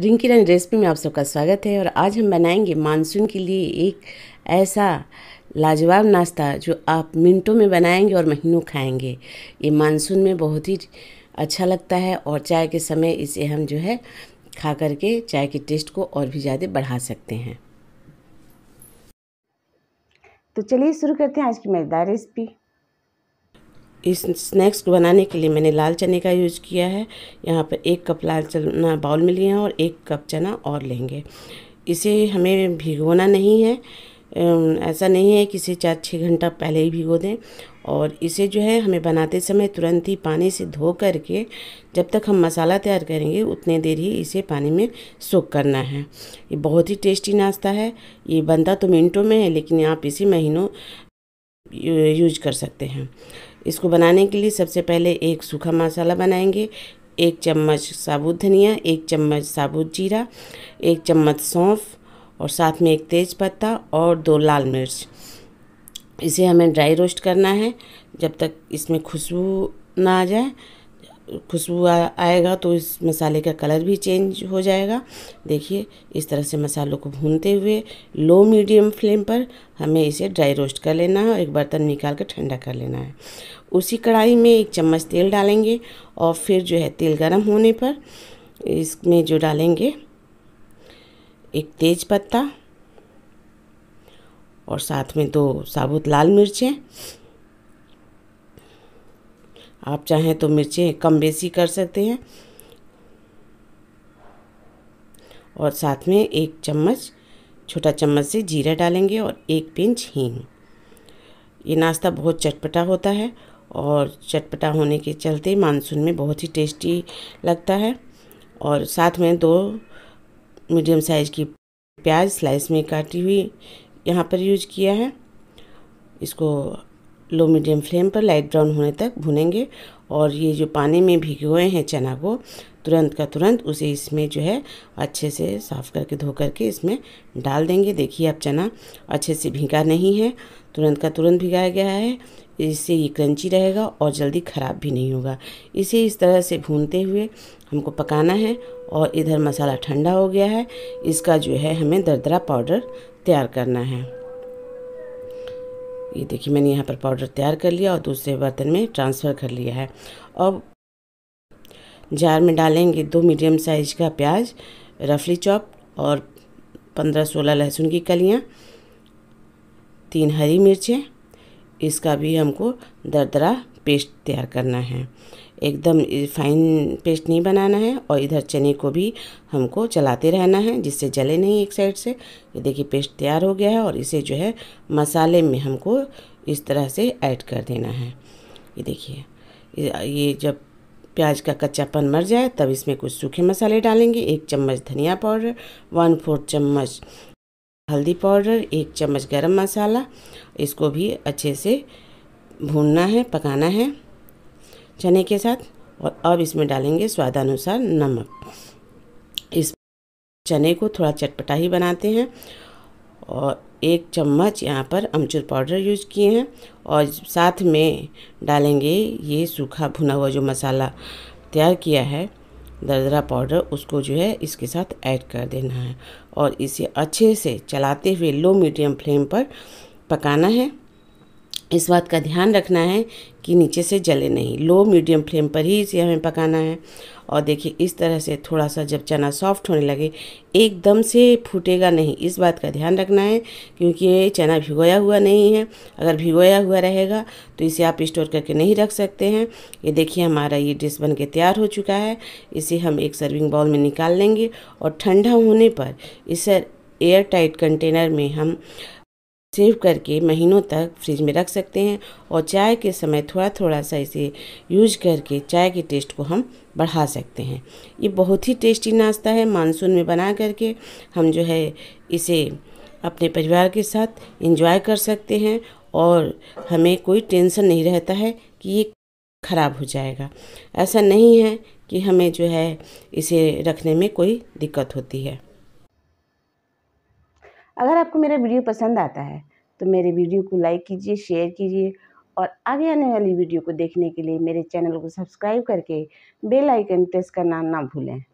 रिंकी रानी recipe में आप सबका स्वागत है और आज हम बनाएंगे मानसून के लिए एक ऐसा लाजवाब नाश्ता जो आप मिनटों में बनाएंगे और महीनों खाएंगे ये मानसून में बहुत ही अच्छा लगता है और चाय के समय इसे हम जो है खा करके चाय के टेस्ट को और भी ज़्यादा बढ़ा सकते हैं तो चलिए शुरू करते हैं आज की मज़ेदार रेसिपी इस स्नैक्स को बनाने के लिए मैंने लाल चने का यूज़ किया है यहाँ पर एक कप लाल चना बाउल में लिए हैं और एक कप चना और लेंगे इसे हमें भिगोना नहीं है ऐसा नहीं है कि इसे चार छः घंटा पहले ही भिगो दें और इसे जो है हमें बनाते समय तुरंत ही पानी से धो कर के जब तक हम मसाला तैयार करेंगे उतने देर ही इसे पानी में सोख करना है ये बहुत ही टेस्टी नाश्ता है ये बनता तो मिनटों में है लेकिन आप इसी महीनों यूज कर सकते हैं इसको बनाने के लिए सबसे पहले एक सूखा मसाला बनाएंगे एक चम्मच साबुत धनिया एक चम्मच साबुत जीरा एक चम्मच सौंफ और साथ में एक तेज़ पत्ता और दो लाल मिर्च इसे हमें ड्राई रोस्ट करना है जब तक इसमें खुशबू ना आ जाए खुशबू आएगा तो इस मसाले का कलर भी चेंज हो जाएगा देखिए इस तरह से मसालों को भूनते हुए लो मीडियम फ्लेम पर हमें इसे ड्राई रोस्ट कर लेना है और एक बर्तन निकाल कर ठंडा कर लेना है उसी कढ़ाई में एक चम्मच तेल डालेंगे और फिर जो है तेल गर्म होने पर इसमें जो डालेंगे एक तेज पत्ता और साथ में दो साबुत लाल मिर्चें आप चाहें तो मिर्चें कम बेसी कर सकते हैं और साथ में एक चम्मच छोटा चम्मच से जीरा डालेंगे और एक पिंच हींग ये नाश्ता बहुत चटपटा होता है और चटपटा होने के चलते मानसून में बहुत ही टेस्टी लगता है और साथ में दो मीडियम साइज़ की प्याज स्लाइस में काटी हुई यहाँ पर यूज किया है इसको लो मीडियम फ्लेम पर लाइट ब्राउन होने तक भुनेंगे और ये जो पानी में भिगोए हैं चना को तुरंत का तुरंत उसे इसमें जो है अच्छे से साफ़ करके धो करके इसमें डाल देंगे देखिए आप चना अच्छे से भीगा नहीं है तुरंत का तुरंत भिगाया गया है इससे ये क्रंची रहेगा और जल्दी ख़राब भी नहीं होगा इसे इस तरह से भूनते हुए हमको पकाना है और इधर मसाला ठंडा हो गया है इसका जो है हमें दरदरा पाउडर तैयार करना है ये देखिए मैंने यहाँ पर पाउडर तैयार कर लिया और दूसरे बर्तन में ट्रांसफ़र कर लिया है और जार में डालेंगे दो मीडियम साइज़ का प्याज रफली चॉप और पंद्रह सोलह लहसुन की कलियाँ तीन हरी मिर्चें इसका भी हमको दरदरा पेस्ट तैयार करना है एकदम फाइन पेस्ट नहीं बनाना है और इधर चने को भी हमको चलाते रहना है जिससे जले नहीं एक साइड से ये देखिए पेस्ट तैयार हो गया है और इसे जो है मसाले में हमको इस तरह से ऐड कर देना है ये देखिए ये जब प्याज का कच्चापन मर जाए तब इसमें कुछ सूखे मसाले डालेंगे एक चम्मच धनिया पाउडर वन फोर्थ चम्मच हल्दी पाउडर एक चम्मच गरम मसाला इसको भी अच्छे से भूनना है पकाना है चने के साथ और अब इसमें डालेंगे स्वादानुसार नमक इस चने को थोड़ा चटपटा ही बनाते हैं और एक चम्मच यहाँ पर अमचूर पाउडर यूज किए हैं और साथ में डालेंगे ये सूखा भुना हुआ जो मसाला तैयार किया है दरदरा पाउडर उसको जो है इसके साथ ऐड कर देना है और इसे अच्छे से चलाते हुए लो मीडियम फ्लेम पर पकाना है इस बात का ध्यान रखना है कि नीचे से जले नहीं लो मीडियम फ्लेम पर ही इसे हमें पकाना है और देखिए इस तरह से थोड़ा सा जब चना सॉफ्ट होने लगे एकदम से फूटेगा नहीं इस बात का ध्यान रखना है क्योंकि ये चना भिगोया हुआ नहीं है अगर भिगोया हुआ रहेगा तो इसे आप स्टोर करके नहीं रख सकते हैं ये देखिए हमारा ये डिश बन के तैयार हो चुका है इसे हम एक सर्विंग बाउल में निकाल लेंगे और ठंडा होने पर इसे एयर टाइट कंटेनर में हम सेव करके महीनों तक फ्रिज में रख सकते हैं और चाय के समय थोड़ा थोड़ा सा इसे यूज करके चाय के टेस्ट को हम बढ़ा सकते हैं ये बहुत ही टेस्टी नाश्ता है मानसून में बना करके हम जो है इसे अपने परिवार के साथ इंजॉय कर सकते हैं और हमें कोई टेंशन नहीं रहता है कि ये ख़राब हो जाएगा ऐसा नहीं है कि हमें जो है इसे रखने में कोई दिक्कत होती है अगर आपको मेरा वीडियो पसंद आता है तो मेरे वीडियो को लाइक कीजिए शेयर कीजिए और आगे आने वाली वीडियो को देखने के लिए मेरे चैनल को सब्सक्राइब करके बेल आइकन प्रेस करना ना भूलें